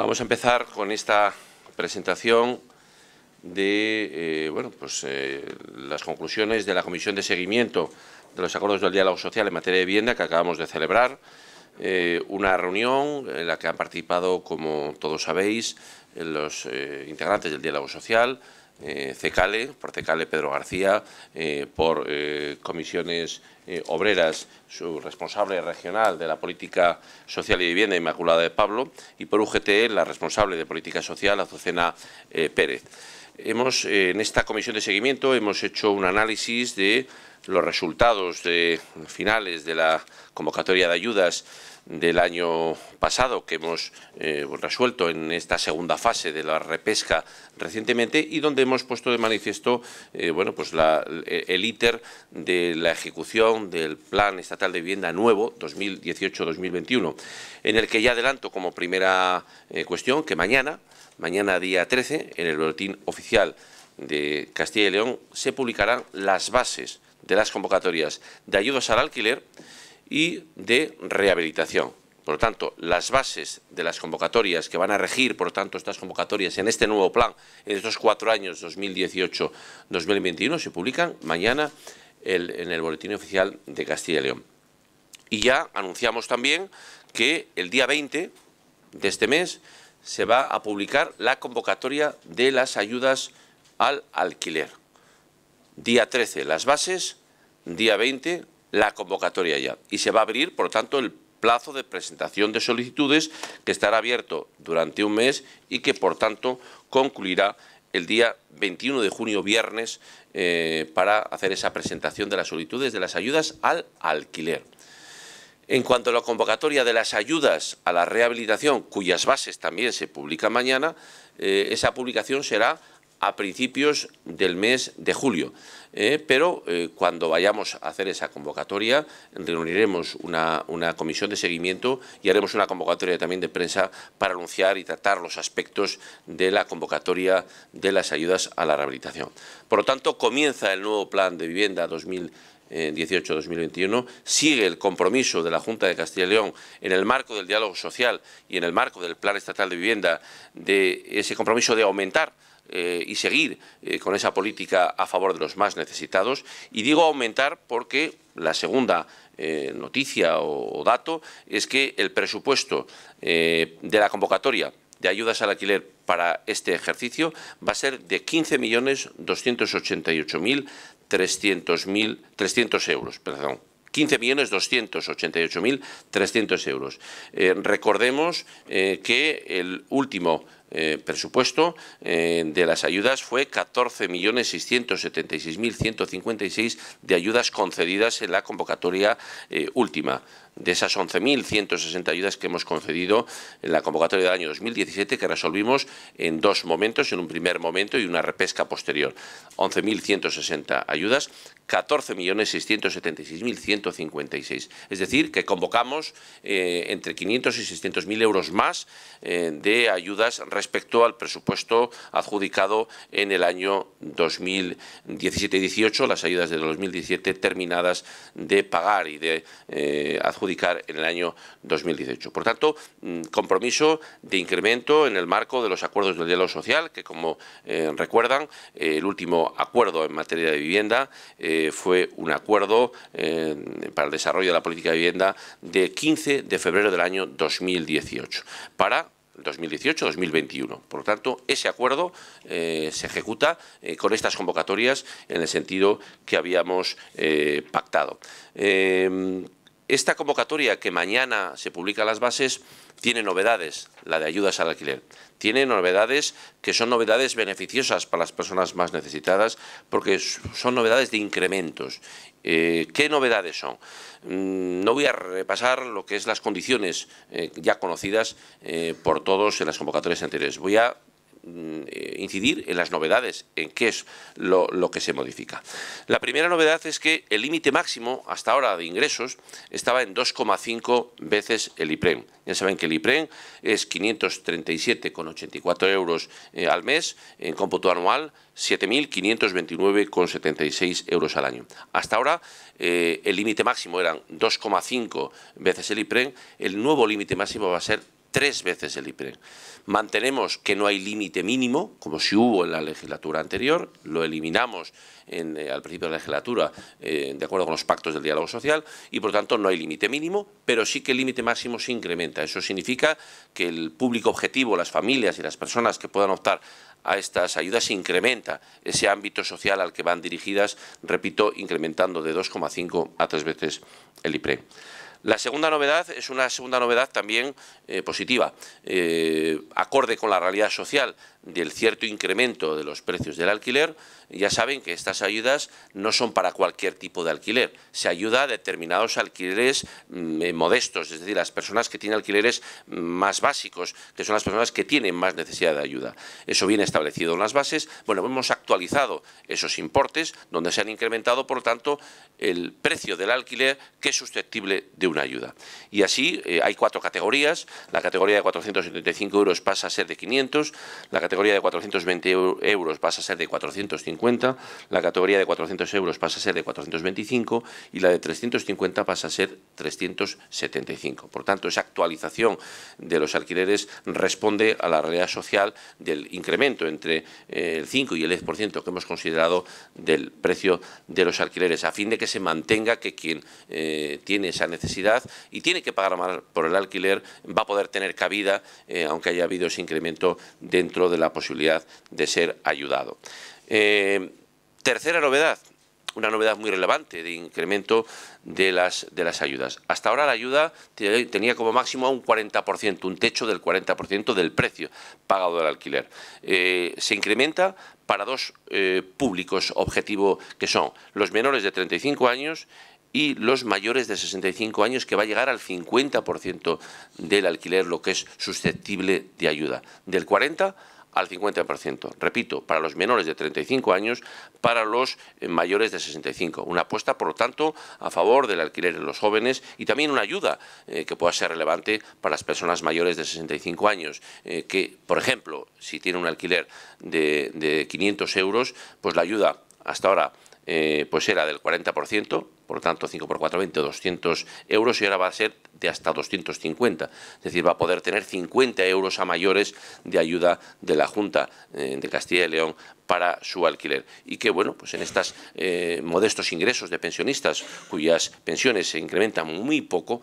Vamos a empezar con esta presentación de eh, bueno, pues, eh, las conclusiones de la Comisión de Seguimiento de los Acuerdos del Diálogo Social en materia de vivienda que acabamos de celebrar. Eh, una reunión en la que han participado, como todos sabéis, los integrantes del Diálogo Social, eh, Cecale, por Cecale Pedro García, eh, por eh, comisiones obreras, su responsable regional de la política social y vivienda, Inmaculada de Pablo, y por UGT, e, la responsable de política social, Azucena Pérez hemos, eh, en esta comisión de seguimiento hemos hecho un análisis de los resultados finales de la convocatoria de ayudas del año pasado que hemos eh, resuelto en esta segunda fase de la repesca recientemente y donde hemos puesto de manifiesto eh, bueno, pues el íter de la ejecución del Plan Estatal de Vivienda Nuevo 2018-2021, en el que ya adelanto como primera cuestión que mañana mañana día 13, en el boletín oficial de Castilla y León, se publicarán las bases de las convocatorias de ayudas al alquiler y de rehabilitación. Por lo tanto, las bases de las convocatorias que van a regir, por lo tanto, estas convocatorias en este nuevo plan, en estos cuatro años 2018-2021, se publican mañana en el Boletín Oficial de Castilla y León. Y ya anunciamos también que el día 20 de este mes se va a publicar la convocatoria de las ayudas al alquiler. Día 13 las bases, día 20 la convocatoria ya. Y se va a abrir, por lo tanto, el plazo de presentación de solicitudes que estará abierto durante un mes y que, por tanto, concluirá el día 21 de junio, viernes, eh, para hacer esa presentación de las solicitudes de las ayudas al alquiler. En cuanto a la convocatoria de las ayudas a la rehabilitación, cuyas bases también se publican mañana, eh, esa publicación será a principios del mes de julio. Eh, pero eh, cuando vayamos a hacer esa convocatoria, reuniremos una, una, comisión de seguimiento y haremos una convocatoria también de prensa para anunciar y tratar los aspectos de la convocatoria de las ayudas a la rehabilitación. Por lo tanto, comienza el nuevo plan de vivienda 2020. 18-2021, sigue el compromiso de la Junta de Castilla y León en el marco del diálogo social y en el marco del Plan Estatal de Vivienda, de ese compromiso de aumentar eh, y seguir eh, con esa política a favor de los más necesitados. Y digo aumentar porque la segunda eh, noticia o, o, dato es que el presupuesto de la convocatoria de ayudas al alquiler para este ejercicio va a ser de 15.288.000 300.000, 300 euros, perdón, 15.288.300 euros. Eh, recordemos eh, que el último eh, presupuesto eh, de las ayudas fue 14.676.156 de ayudas concedidas en la convocatoria eh, última. De esas 11.160 ayudas que hemos concedido en la convocatoria del año 2017, que resolvimos en dos momentos, en un primer momento y una repesca posterior. 11.160 ayudas, 14.676.156. Es decir, que convocamos eh, entre 500 y 600.000 euros más de ayudas respecto al presupuesto adjudicado en el año 2017-18, las ayudas de 2017 terminadas de pagar y de eh, adjudicar en el año 2018. Por tanto, mm, compromiso de incremento en el marco de los acuerdos del diálogo social, que como eh, recuerdan, eh, el último acuerdo en materia de vivienda fue un acuerdo para el desarrollo de la política de vivienda de 15 de febrero del año 2018 para 2018-2021. Por lo tanto, ese acuerdo eh, se ejecuta eh, con estas convocatorias en el sentido que habíamos eh, pactado. Esta convocatoria que mañana se publica las bases tiene novedades, la de ayudas al alquiler. Tiene novedades que son novedades beneficiosas para las personas más necesitadas porque son novedades de incrementos. Eh, ¿Qué novedades son? Mm, no voy a repasar lo que es las condiciones eh, ya conocidas eh, por todos en las convocatorias anteriores. Voy a Mm, eh, incidir en las novedades, en qué es lo, que se modifica. La primera novedad es que el límite máximo hasta ahora de ingresos estaba en 2,5 veces el IPREM. Ya saben que el IPREM es 537,84 euros eh, al mes, en cómputo anual 7.529,76 euros al año. Hasta ahora eh, el límite máximo eran 2,5 veces el IPREM, el nuevo límite máximo va a ser tres veces el IPRE. Mantenemos que no hay límite mínimo, como si hubo en la legislatura anterior, lo eliminamos eh, al principio de la legislatura eh, de acuerdo con los pactos del diálogo social y por tanto no hay límite mínimo, pero sí que el límite máximo se incrementa. Eso significa que el público objetivo, las familias y las personas que puedan optar a estas ayudas se incrementa ese ámbito social al que van dirigidas, repito, incrementando de 2,5 a tres veces el IPRE. La segunda novedad es una segunda novedad también eh, positiva, eh, acorde con la realidad social del cierto incremento de los precios del alquiler, ya saben que estas ayudas no son para cualquier tipo de alquiler, se ayuda a determinados alquileres mm, eh, modestos, es decir, las personas que tienen alquileres mm, más básicos, que son las personas que tienen más necesidad de ayuda. Eso viene establecido en las bases. Bueno, hemos actualizado esos importes donde se han incrementado, por lo tanto, el precio del alquiler que es susceptible de una ayuda. Y así eh, hay cuatro categorías. La categoría de 475 euros pasa a ser de 500, la categoría de 420 euros pasa a ser de 450 la categoría de 400 euros pasa a ser de 425 y la de 350 pasa a ser 375. Por tanto, esa actualización de los alquileres responde a la realidad social del incremento entre eh, el 5 y el 10% que hemos considerado del precio de los alquileres, a fin de que se mantenga que quien eh, tiene esa necesidad y tiene que pagar por el alquiler va a poder tener cabida, eh, aunque haya habido ese incremento dentro de la posibilidad de ser ayudado. Eh, tercera novedad, una novedad muy relevante de incremento de las, ayudas. Hasta ahora la ayuda tenía como máximo un 40%, un techo del 40% del precio pagado del alquiler. Eh, se incrementa para dos eh, públicos objetivo que son los menores de 35 años y los mayores de 65 años, que va a llegar al 50% del alquiler, lo que es susceptible de ayuda. Del 40% al 50%. Repito, para los menores de 35 años, para los eh, mayores de 65. Una apuesta, por lo tanto, a favor del alquiler de los jóvenes y también una ayuda eh, que pueda ser relevante para las personas mayores de 65 años, eh, que, por ejemplo, si tiene un alquiler de, de 500 euros, pues la ayuda hasta ahora eh, pues era del 40%, por lo tanto 5 por 4, 20, 200 euros y ahora va a ser de hasta 250. Es decir, va a poder tener 50 euros a mayores de ayuda de la Junta eh, de Castilla y León para su alquiler. Y que, bueno, pues en estos eh, modestos ingresos de pensionistas cuyas pensiones se incrementan muy poco,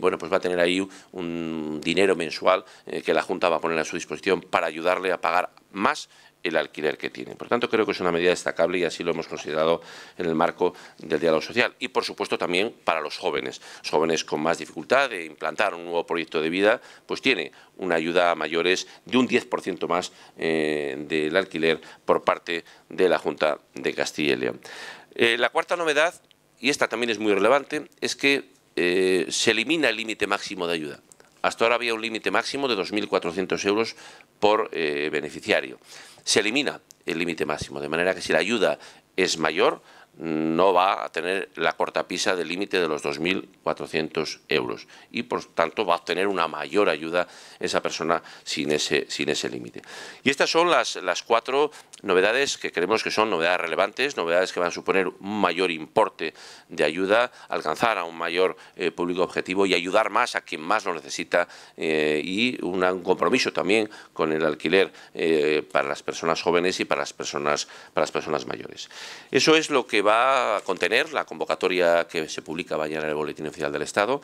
bueno, pues va a tener ahí un dinero mensual que la Junta va a poner a su disposición para ayudarle a pagar más el alquiler que tiene, Por tanto, creo que es una medida destacable y así lo hemos considerado en el marco del diálogo social. Y, por supuesto, también para los jóvenes. Los jóvenes con más dificultad de implantar un nuevo proyecto de vida, pues tiene una ayuda a mayores de un 10% más eh, del alquiler por parte de la Junta de Castilla y León. Eh, la cuarta novedad, y esta también es muy relevante, es que eh, se elimina el límite máximo de ayuda. Hasta ahora había un límite máximo de 2.400 euros por beneficiario se elimina el límite máximo, de manera que si la ayuda es mayor, no va a tener la cortapisa del límite de los 2.400 euros y por tanto va a tener una mayor ayuda esa persona sin ese, sin ese límite. Y estas son las, las cuatro novedades que creemos que son novedades relevantes, novedades que van a suponer un mayor importe de ayuda, alcanzar a un mayor eh, público objetivo y ayudar más a quien más lo necesita eh, y un compromiso también con el alquiler eh, para las personas jóvenes y para las personas, para las personas mayores. Eso es lo que va a contener la convocatoria que se publica mañana en el Boletín Oficial del Estado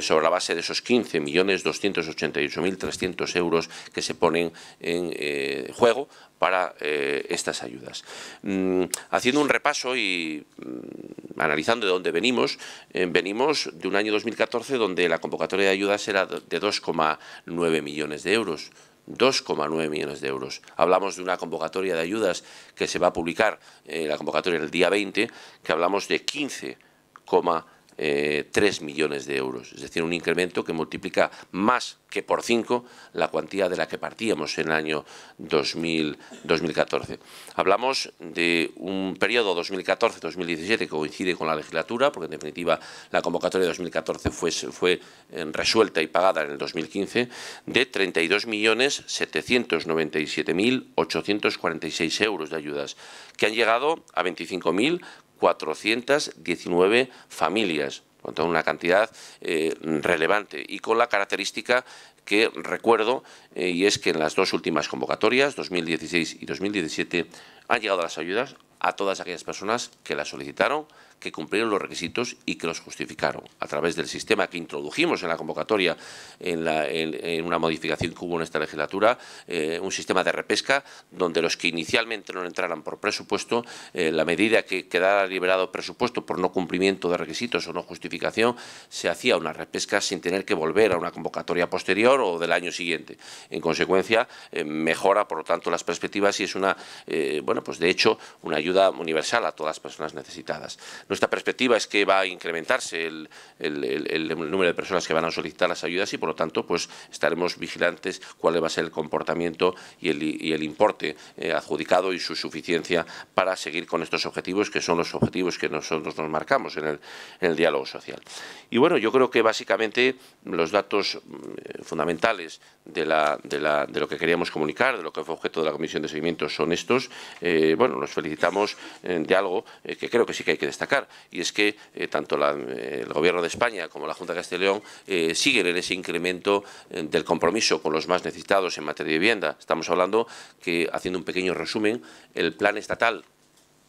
sobre la base de esos 15.288.300 euros que se ponen en juego para eh, estas ayudas. Mm, haciendo un repaso y mm, analizando de dónde venimos, eh, venimos de un año 2014 donde la convocatoria de ayudas era de 2,9 millones de euros. 2,9 millones de euros. Hablamos de una convocatoria de ayudas que se va a publicar, eh, la convocatoria el día 20, que hablamos de 15,9 3 eh, millones de euros, es decir, un incremento que multiplica más que por 5 la cuantía de la que partíamos en el año 2014. Hablamos de un periodo 2014-2017 que coincide con la legislatura, porque en definitiva la convocatoria de 2014 fue, fue eh, resuelta y pagada en el 2015, de 32.797.846 euros de ayudas, que han llegado a 25.000 419 familias, una cantidad eh, relevante y con la característica que recuerdo eh, y es que en las dos últimas convocatorias, 2016 y 2017, han llegado las ayudas a todas aquellas personas que las solicitaron que cumplieron los requisitos y que los justificaron a través del sistema que introdujimos en la convocatoria, en, una modificación que hubo en esta legislatura, eh, un sistema de repesca donde los que inicialmente no entraran por presupuesto, eh, la medida que quedara liberado presupuesto por no cumplimiento de requisitos o no justificación, se hacía una repesca sin tener que volver a una convocatoria posterior o del año siguiente. En consecuencia, eh, mejora, por lo tanto, las perspectivas y es una, eh, bueno, pues de hecho, una ayuda universal a todas las personas necesitadas. Nuestra perspectiva es que va a incrementarse el, número de personas que van a solicitar las ayudas y, por lo tanto, pues estaremos vigilantes cuál va a ser el comportamiento y el, importe eh, adjudicado y su suficiencia para seguir con estos objetivos, que son los objetivos que nosotros nos marcamos en el, diálogo social. Y bueno, yo creo que básicamente los datos eh, fundamentales de, lo que queríamos comunicar, de lo que fue objeto de la Comisión de Seguimiento, son estos. Eh, bueno, los felicitamos de algo que creo que sí que hay que destacar y es que eh, tanto eh, el Gobierno de España como la Junta de Castilla León eh, siguen en ese incremento del compromiso con los más necesitados en materia de vivienda. Estamos hablando que, haciendo un pequeño resumen, el plan estatal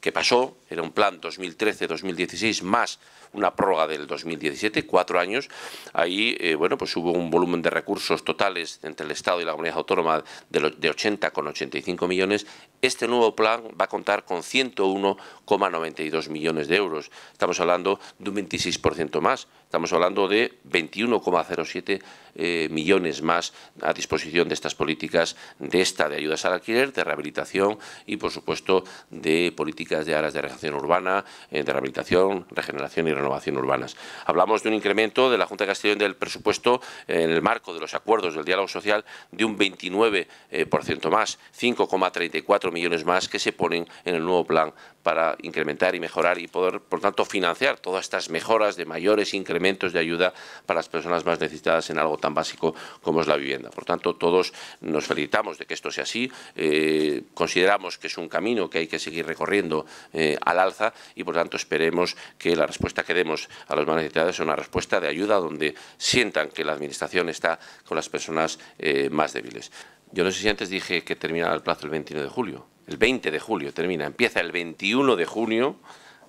que pasó, era un plan 2013-2016 más una prórroga del 2017, cuatro años. Ahí, eh, bueno, pues hubo un volumen de recursos totales entre el Estado y la comunidad autónoma de, 80 de 85 millones. Este nuevo plan va a contar con 101,92 millones de euros. Estamos hablando de un 26% más. Estamos hablando de 21,07 eh, millones más a disposición de estas políticas, de esta de ayudas al alquiler, de rehabilitación y, por supuesto, de políticas de áreas de regeneración urbana, eh, de rehabilitación, regeneración y renovación urbanas. Hablamos de un incremento de la Junta de Castellón del presupuesto en el marco de los acuerdos del diálogo social de un 29% eh, más, 5,34 millones más que se ponen en el nuevo plan para incrementar y mejorar y poder, por tanto, financiar todas estas mejoras de mayores incrementos de ayuda para las personas más necesitadas en algo tan básico como es la vivienda. Por tanto, todos nos felicitamos de que esto sea así, eh, consideramos que es un camino que hay que seguir recorriendo eh, al alza y, por tanto, esperemos que la respuesta que demos a los más necesitados es una respuesta de ayuda donde sientan que la Administración está con las personas eh, más débiles. Yo no sé si antes dije que termina el plazo el 21 de julio. El 20 de julio termina, empieza el 21 de junio,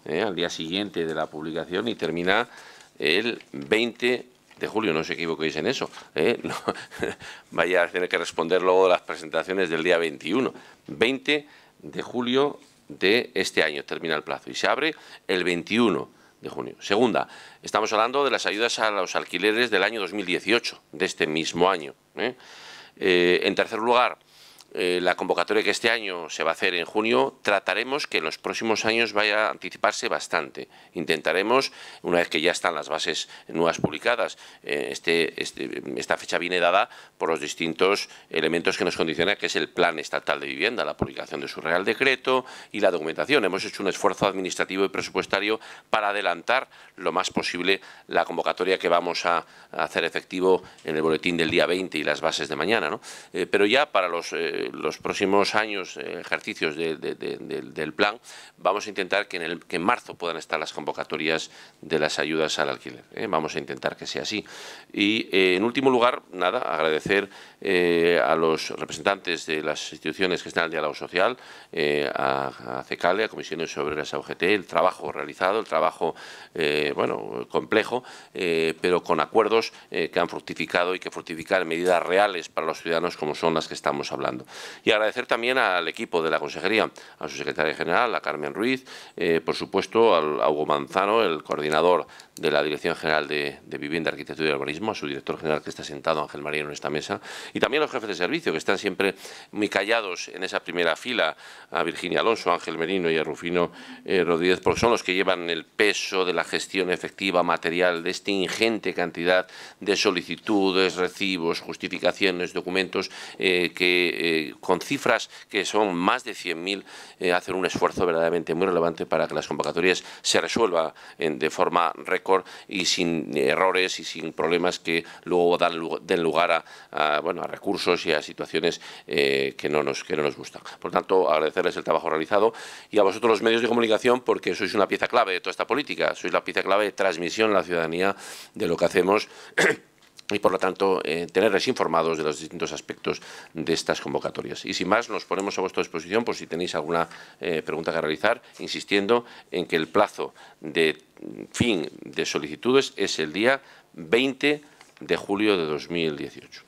eh, al día siguiente de la publicación, y termina el 20 de julio, no os equivoquéis en eso. Eh. vaya a tener que responder luego las presentaciones del día 21. 20 de julio de este año termina el plazo y se abre el 21 de junio. Segunda, estamos hablando de las ayudas a los alquileres del año 2018, de este mismo año. ¿eh? Eh, en tercer lugar, eh, la convocatoria que este año se va a hacer en junio, trataremos que en los próximos años vaya a anticiparse bastante. Intentaremos, una vez que ya están las bases nuevas publicadas, eh, este, este, esta fecha viene dada por los distintos elementos que nos condicionan, que es el Plan Estatal de Vivienda, la publicación de su Real Decreto y la documentación. Hemos hecho un esfuerzo administrativo y presupuestario para adelantar lo más posible la convocatoria que vamos a, hacer efectivo en el boletín del día 20 y las bases de mañana. ¿no? Eh, pero ya para los los próximos años, eh, ejercicios del plan, vamos a intentar que en, el, marzo puedan estar las convocatorias de las ayudas al alquiler. ¿eh? Vamos a intentar que sea así. Y, eh, en último lugar, nada, agradecer a los representantes de las instituciones que están al diálogo social, a, CECALE, a Comisiones sobre las UGT, el trabajo realizado, el trabajo, bueno, complejo, pero con acuerdos que han fructificado y que fructificar medidas reales para los ciudadanos como son las que estamos hablando. Y agradecer también al equipo de la Consejería, a su secretaria general, a Carmen Ruiz, eh, por supuesto a Hugo Manzano, el coordinador de la Dirección General de, Vivienda, Arquitectura y Urbanismo, a su director general que está sentado, Ángel María, en esta mesa, y también a los jefes de servicio que están siempre muy callados en esa primera fila, a Virginia Alonso, a Ángel Merino y a Rufino eh, Rodríguez, porque son los que llevan el peso de la gestión efectiva material de esta ingente cantidad de solicitudes, recibos, justificaciones, documentos eh, que con cifras que son más de 100.000, hacer eh, hacen un esfuerzo verdaderamente muy relevante para que las convocatorias se resuelvan de forma récord y sin errores y sin problemas que luego den lugar a, bueno, a recursos y a situaciones eh, que, no nos, que no nos gustan. Por tanto, agradecerles el trabajo realizado y a vosotros los medios de comunicación porque sois una pieza clave de toda esta política, sois la pieza clave de transmisión a la ciudadanía de lo que hacemos y por lo tanto eh, tenerles informados de los distintos aspectos de estas convocatorias. Y sin más, nos ponemos a vuestra disposición por si tenéis alguna eh, pregunta que realizar, insistiendo en que el plazo de fin de solicitudes es el día 20 de julio de 2018.